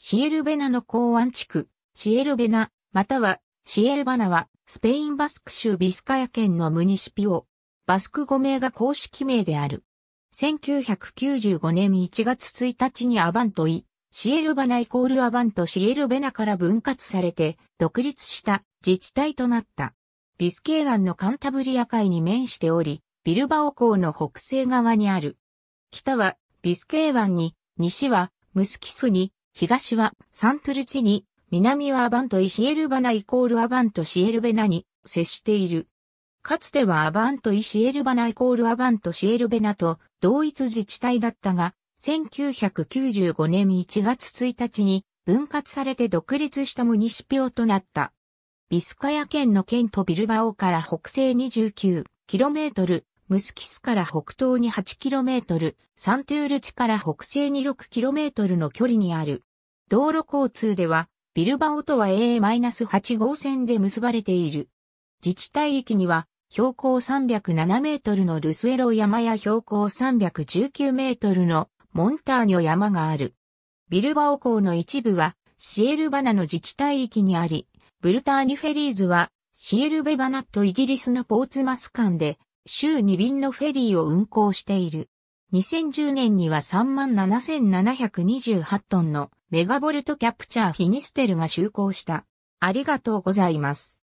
シエルベナの港湾地区、シエルベナ、またはシエルバナは、スペインバスク州ビスカヤ県のムニシピオ、バスク語名が公式名である。1995年1月1日にアバントイ、シエルバナイコールアバントシエルベナから分割されて、独立した自治体となった。ビスケー湾のカンタブリア海に面しており、ビルバオ港の北西側にある。北はビスケー湾に、西はムスキスに、東はサントルチに、南はアバントイシエルバナイコールアバントシエルベナに接している。かつてはアバントイシエルバナイコールアバントシエルベナと同一自治体だったが、1995年1月1日に分割されて独立したムニシピオとなった。ビスカヤ県の県とビルバオから北西 29km、ムスキスから北東に 8km、サントゥール地から北西に 6km の距離にある道路交通では、ビルバオとは a 8号線で結ばれている。自治体域には、標高307メートルのルスエロ山や標高319メートルのモンターニョ山がある。ビルバオ港の一部はシエルバナの自治体域にあり、ブルターニフェリーズはシエルベバナとイギリスのポーツマス間で週2便のフェリーを運航している。2010年には37,728トンのメガボルトキャプチャーフィニステルが就航した。ありがとうございます。